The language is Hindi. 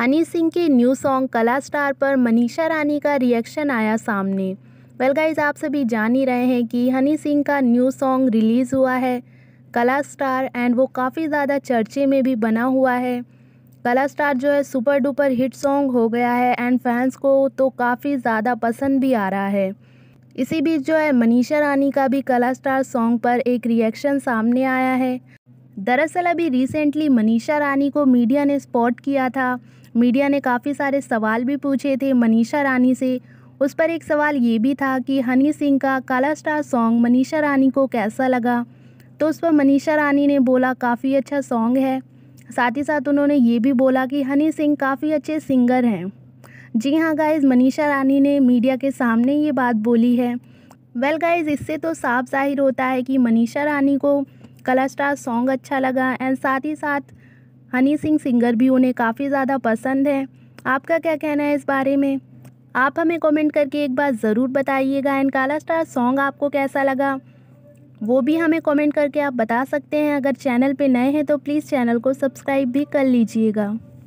हनी सिंह के न्यू सॉन्ग कला स्टार पर मनीषा रानी का रिएक्शन आया सामने वेल गाइज आप सभी जान ही रहे हैं कि हनी सिंह का न्यू सॉन्ग रिलीज़ हुआ है कला स्टार एंड वो काफ़ी ज़्यादा चर्चे में भी बना हुआ है कला स्टार जो है सुपर डुपर हिट सॉन्ग हो गया है एंड फैंस को तो काफ़ी ज़्यादा पसंद भी आ रहा है इसी बीच जो है मनीषा रानी का भी कला स्टार सॉन्ग पर एक रिएक्शन सामने आया है दरअसल अभी रिसेंटली मनीषा रानी को मीडिया ने स्पॉट किया था मीडिया ने काफ़ी सारे सवाल भी पूछे थे मनीषा रानी से उस पर एक सवाल ये भी था कि हनी सिंह का काला स्टार सॉन्ग मनीषा रानी को कैसा लगा तो उस पर मनीषा रानी ने बोला काफ़ी अच्छा सॉन्ग है साथ ही साथ उन्होंने ये भी बोला कि हनी सिंह काफ़ी अच्छे सिंगर हैं जी हाँ गाइज मनीषा रानी ने मीडिया के सामने ये बात बोली है वेल well गाइज इससे तो साफ जाहिर होता है कि मनीषा रानी को कला स्टार सॉन्ग अच्छा लगा एंड साथ ही साथ हनी सिंह सिंगर भी उन्हें काफ़ी ज़्यादा पसंद है आपका क्या कहना है इस बारे में आप हमें कमेंट करके एक बार ज़रूर बताइएगा एंड काला स्टार सॉन्ग आपको कैसा लगा वो भी हमें कमेंट करके आप बता सकते हैं अगर चैनल पे नए हैं तो प्लीज़ चैनल को सब्सक्राइब भी कर लीजिएगा